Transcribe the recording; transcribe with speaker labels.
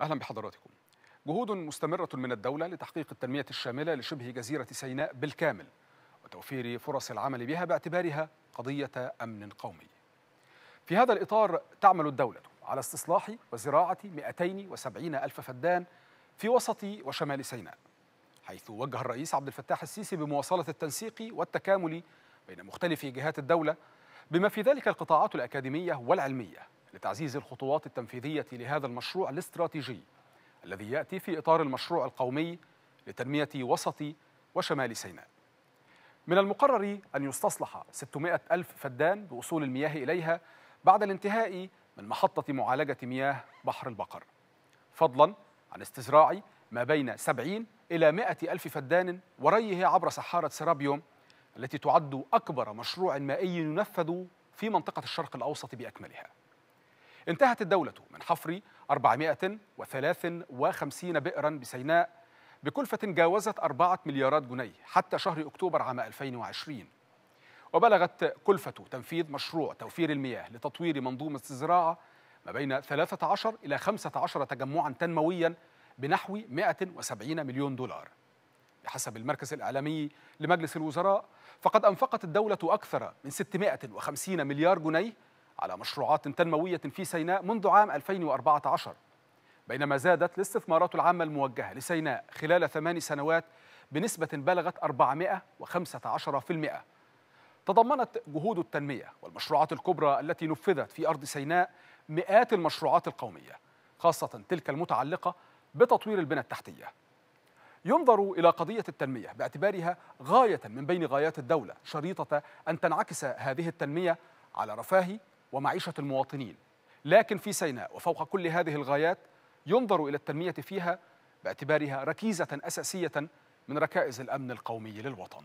Speaker 1: أهلا بحضراتكم جهود مستمرة من الدولة لتحقيق التنمية الشاملة لشبه جزيرة سيناء بالكامل وتوفير فرص العمل بها باعتبارها قضية أمن قومي في هذا الإطار تعمل الدولة على استصلاح وزراعة 270 ألف فدان في وسط وشمال سيناء حيث وجه الرئيس عبد الفتاح السيسي بمواصلة التنسيق والتكامل بين مختلف جهات الدولة بما في ذلك القطاعات الأكاديمية والعلمية لتعزيز الخطوات التنفيذية لهذا المشروع الاستراتيجي الذي يأتي في إطار المشروع القومي لتنمية وسط وشمال سيناء من المقرر أن يستصلح 600 ألف فدان بوصول المياه إليها بعد الانتهاء من محطة معالجة مياه بحر البقر فضلا عن استزراع ما بين 70 إلى 100 ألف فدان وريه عبر سحارة سرابيوم التي تعد أكبر مشروع مائي ينفذ في منطقة الشرق الأوسط بأكملها انتهت الدولة من حفر 453 بئرا بسيناء بكلفة جاوزت 4 مليارات جنيه حتى شهر أكتوبر عام 2020 وبلغت كلفة تنفيذ مشروع توفير المياه لتطوير منظومة الزراعة ما بين 13 إلى 15 تجمعا تنمويا بنحو 170 مليون دولار بحسب المركز الإعلامي لمجلس الوزراء فقد أنفقت الدولة أكثر من 650 مليار جنيه على مشروعات تنموية في سيناء منذ عام 2014 بينما زادت الاستثمارات العامة الموجهة لسيناء خلال ثمان سنوات بنسبة بلغت 415% تضمنت جهود التنمية والمشروعات الكبرى التي نفذت في أرض سيناء مئات المشروعات القومية خاصة تلك المتعلقة بتطوير البنى التحتية ينظر إلى قضية التنمية باعتبارها غاية من بين غايات الدولة شريطة أن تنعكس هذه التنمية على رفاه ومعيشة المواطنين لكن في سيناء وفوق كل هذه الغايات ينظر إلى التنمية فيها باعتبارها ركيزة أساسية من ركائز الأمن القومي للوطن